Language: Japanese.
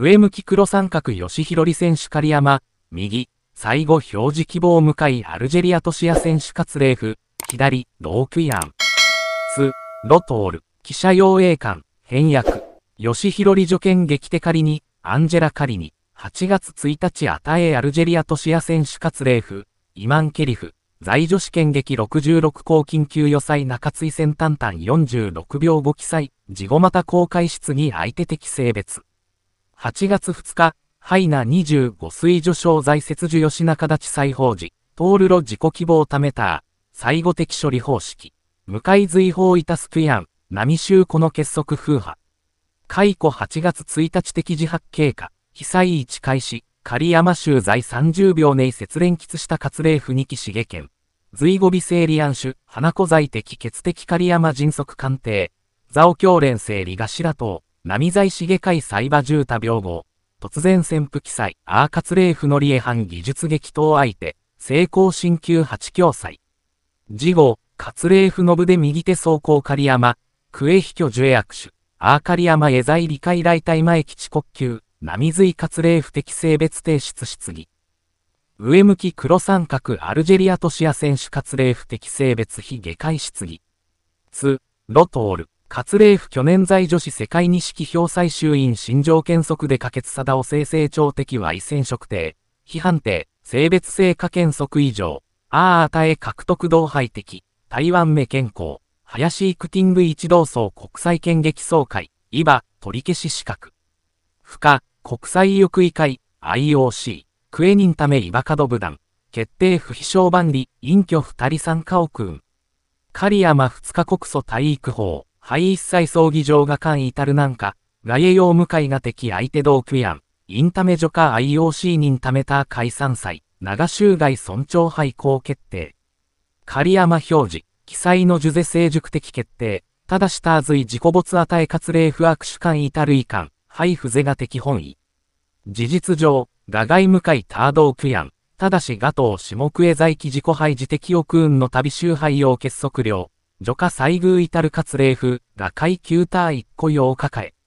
上向き黒三角吉弘選手狩山、右、最後表示希望向かいアルジェリアトシア選手カツレーフ、左、ロークイアン。ス、ロトール、記者用英館、変訳、吉弘里助剣劇手仮に、アンジェラ仮に、8月1日与えアルジェリアトシア選手カツレーフ、イマンケリフ、在女子剣劇66校緊急予裁中追戦端々46秒5記載、事後また公開室に相手的性別。8月2日、ハイナ25水助症剤切除吉中立裁法時、トールロ自己希望ためた、最後的処理方式、向かい随法いたすくやん、波州この結束風波。解雇8月1日的自発経過、被災一開始、狩山州在30秒内節連喫した活例不二期茂県。随後微リ理ン種、花子在的血的狩山迅速鑑定、座尾教連生理頭。波在茂バ裁ュ住タ病号、突然潜伏記載、アーカツレーフのエハン技術激闘相手、成功進級八強祭。次号、カツレーフノブで右手走行狩山、クエヒキョジュエ握手、アーカリマエザイ理解来体前基地国級、波髄カツレーフ的性別提出質疑。上向き黒三角アルジェリアトシア選手カツレーフ的性別非下界質疑。ツ、ロトール。レー府去年在女子世界錦表採集員新条原則で可決だを生成長的は異性色定、非判定、性別性可原則以上、あーあたえ獲得同輩的、台湾目健康、林イクティング一同層国際剣劇総会、いば、取り消し資格。不可、国際翼委会、IOC、クエニンためイバカド部団、決定不必勝万里、隠居二人参加をくん。狩山二日国訴体育法。廃一切葬儀場が間至るなんか、外栄用向かいが敵相手同区やん、インタメジか IOC 人ためた解散祭、長州外尊重廃校決定。狩山表示、記載の受税成熟的決定、ただしたずい自己没与え活例不悪主観至る遺憾、配不税が的本位。事実上、画外向かいタードークやん、ただしガトー下クエ在記自己廃自的億運の旅周廃用結束量、女火最遇至る活霊府が階級ター一個用抱え。